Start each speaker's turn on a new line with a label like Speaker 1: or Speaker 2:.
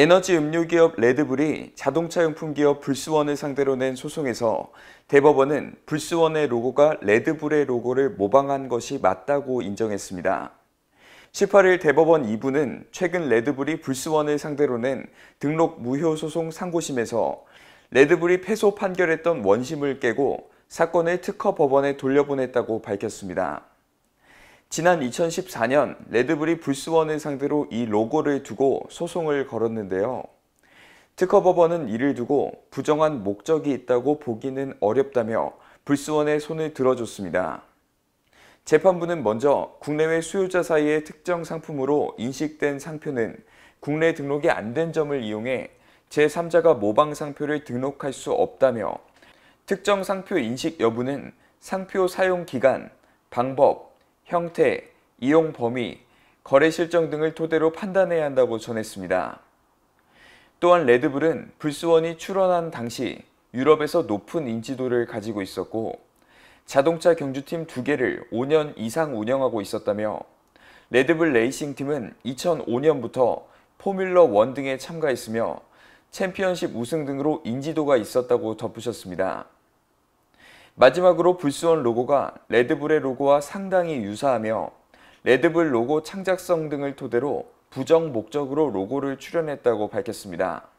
Speaker 1: 에너지 음료 기업 레드불이 자동차 용품 기업 불스원을 상대로 낸 소송에서 대법원은 불스원의 로고가 레드불의 로고를 모방한 것이 맞다고 인정했습니다. 18일 대법원 2부는 최근 레드불이 불스원을 상대로 낸 등록 무효 소송 상고심에서 레드불이 패소 판결했던 원심을 깨고 사건을 특허 법원에 돌려보냈다고 밝혔습니다. 지난 2014년 레드불이 불스원을 상대로 이 로고를 두고 소송을 걸었는데요. 특허법원은 이를 두고 부정한 목적이 있다고 보기는 어렵다며 불스원의 손을 들어줬습니다. 재판부는 먼저 국내외 수요자 사이의 특정 상품으로 인식된 상표는 국내 등록이 안 된 점을 이용해 제3자가 모방 상표를 등록할 수 없다며 특정 상표 인식 여부는 상표 사용 기간, 방법, 형태, 이용 범위, 거래 실정 등을 토대로 판단해야 한다고 전했습니다. 또한 레드불은 불스원이 출원한 당시 유럽에서 높은 인지도를 가지고 있었고 자동차 경주팀 두 개를 5년 이상 운영하고 있었다며 레드불 레이싱 팀은 2005년부터 포뮬러 1 등에 참가했으며 챔피언십 우승 등으로 인지도가 있었다고 덧붙였습니다. 마지막으로 불스원 로고가 레드불의 로고와 상당히 유사하며 레드불 로고 창작성 등을 토대로 부정 목적으로 로고를 출연했다고 밝혔습니다.